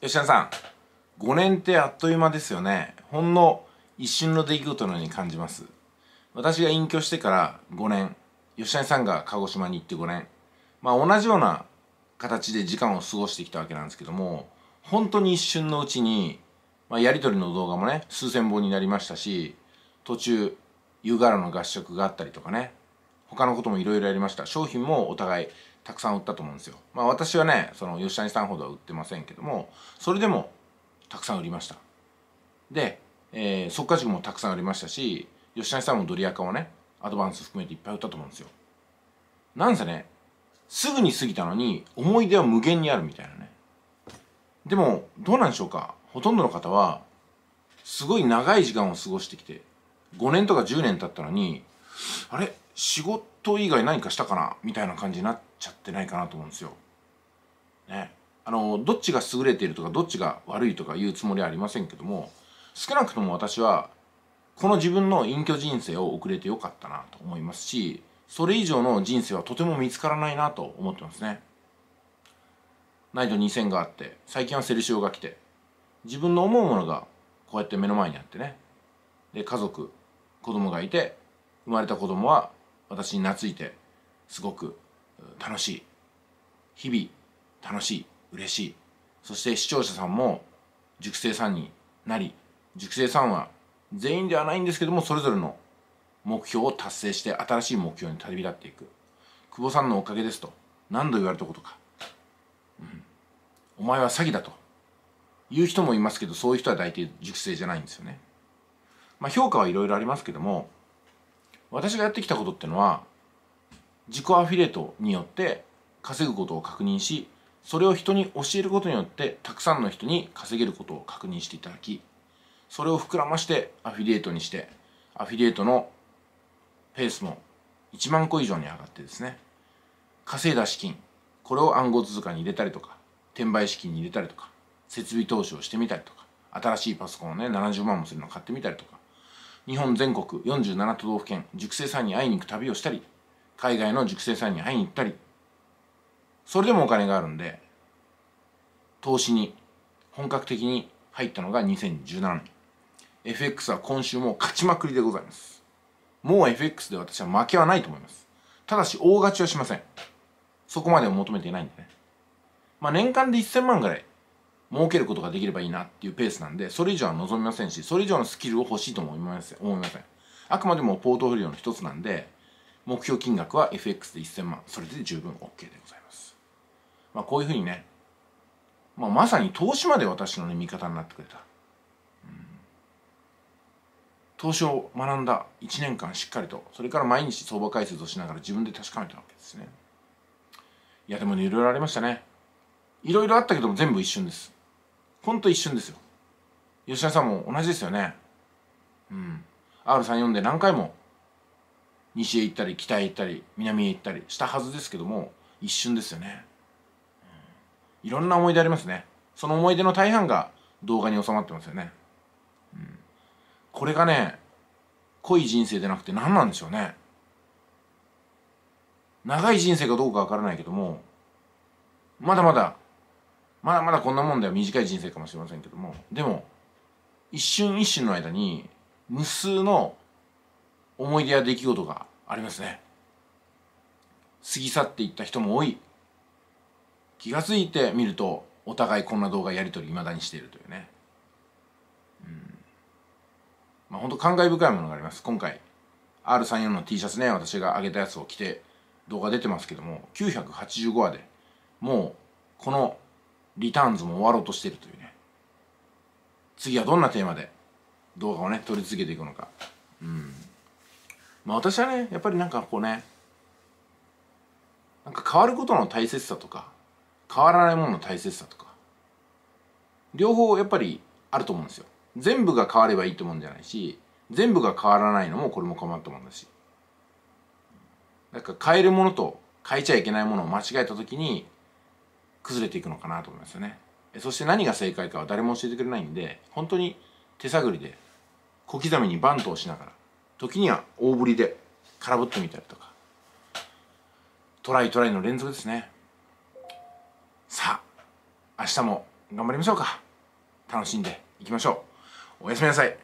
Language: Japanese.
吉田さん5年ってあっという間ですよねほんの一瞬の出来事のように感じます私が隠居してから5年吉谷さんが鹿児島に行って5年まあ同じような形で時間を過ごしてきたわけなんですけども本当に一瞬のうちに、まあ、やり取りの動画もね数千本になりましたし途中湯河原の合宿があったりとかね他のこともいろいろやりました商品もお互いたくさん売ったと思うんですよ。まあ私はね、その吉谷さんほどは売ってませんけども、それでもたくさん売りました。で、えー、速稼塾もたくさん売りましたし、吉谷さんもドリアカをね、アドバンス含めていっぱい売ったと思うんですよ。なんせね、すぐに過ぎたのに思い出は無限にあるみたいなね。でも、どうなんでしょうか。ほとんどの方は、すごい長い時間を過ごしてきて、5年とか10年経ったのに、あれ仕事以外何かしたかなみたいな感じになって、ちゃってないかなと思うんですよ。ね。あのどっちが優れているとかどっちが悪いとか言うつもりはありませんけども少なくとも私はこの自分の隠居人生を送れてよかったなと思いますしそれ以上の人生はとても見つからないなと思ってますね。ナイト2000があって最近はセルシオが来て自分の思うものがこうやって目の前にあってねで家族子供がいて生まれた子供は私に懐いてすごく楽しい日々楽しい嬉しいそして視聴者さんも塾生さんになり塾生さんは全員ではないんですけどもそれぞれの目標を達成して新しい目標に旅立っていく久保さんのおかげですと何度言われたことか、うん、お前は詐欺だという人もいますけどそういう人は大体熟成じゃないんですよね。まあ、評価はいろいろありますけども私がやってきたことってのは自己アフィリエイトによって稼ぐことを確認しそれを人に教えることによってたくさんの人に稼げることを確認していただきそれを膨らましてアフィリエイトにしてアフィリエイトのペースも1万個以上に上がってですね稼いだ資金これを暗号通貨に入れたりとか転売資金に入れたりとか設備投資をしてみたりとか新しいパソコンをね70万もするのを買ってみたりとか日本全国47都道府県熟成さんに会いに行く旅をしたり海外の熟成産に会いに行ったりそれでもお金があるんで投資に本格的に入ったのが2017年 FX は今週も勝ちまくりでございますもう FX で私は負けはないと思いますただし大勝ちはしませんそこまでは求めていないんでねまあ年間で1000万ぐらい儲けることができればいいなっていうペースなんで、それ以上は望みませんし、それ以上のスキルを欲しいとも思いません。思いません。あくまでもポートフォリオの一つなんで、目標金額は FX で1000万それで十分 OK でございます、まあ、こういうふうにね、まあ、まさに投資まで私の、ね、味方になってくれた、うん、投資を学んだ1年間しっかりとそれから毎日相場解説をしながら自分で確かめたわけですねいやでもねいろいろありましたねいろいろあったけども全部一瞬ですほんと一瞬ですよ吉田さんも同じですよねうん R34 で何回も西へ行ったり北へ行ったり南へ行ったりしたはずですけども一瞬ですよね、うん、いろんな思い出ありますねその思い出の大半が動画に収まってますよね、うん、これがね濃い人生でなくて何なんでしょうね長い人生かどうかわからないけどもまだまだまだまだこんなもんでは短い人生かもしれませんけどもでも一瞬一瞬の間に無数の思い出や出来事がありますね過ぎ去っていった人も多い気が付いてみるとお互いこんな動画やり取り未だにしているというねうんまあ本当感慨深いものがあります今回 R34 の T シャツね私が上げたやつを着て動画出てますけども985話でもうこのリターンズも終わろうとしているというね次はどんなテーマで動画をね撮り続けていくのかうんまあ私はねやっぱりなんかこうねなんか変わることの大切さとか変わらないものの大切さとか両方やっぱりあると思うんですよ全部が変わればいいってもんじゃないし全部が変わらないのもこれも困ると思うんだしなんか変えるものと変えちゃいけないものを間違えた時に崩れていくのかなと思いますよねそして何が正解かは誰も教えてくれないんで本当に手探りで小刻みにバントをしながら時には大振りで空振ってみたりとかトライトライの連続ですねさあ明日も頑張りましょうか楽しんでいきましょうおやすみなさい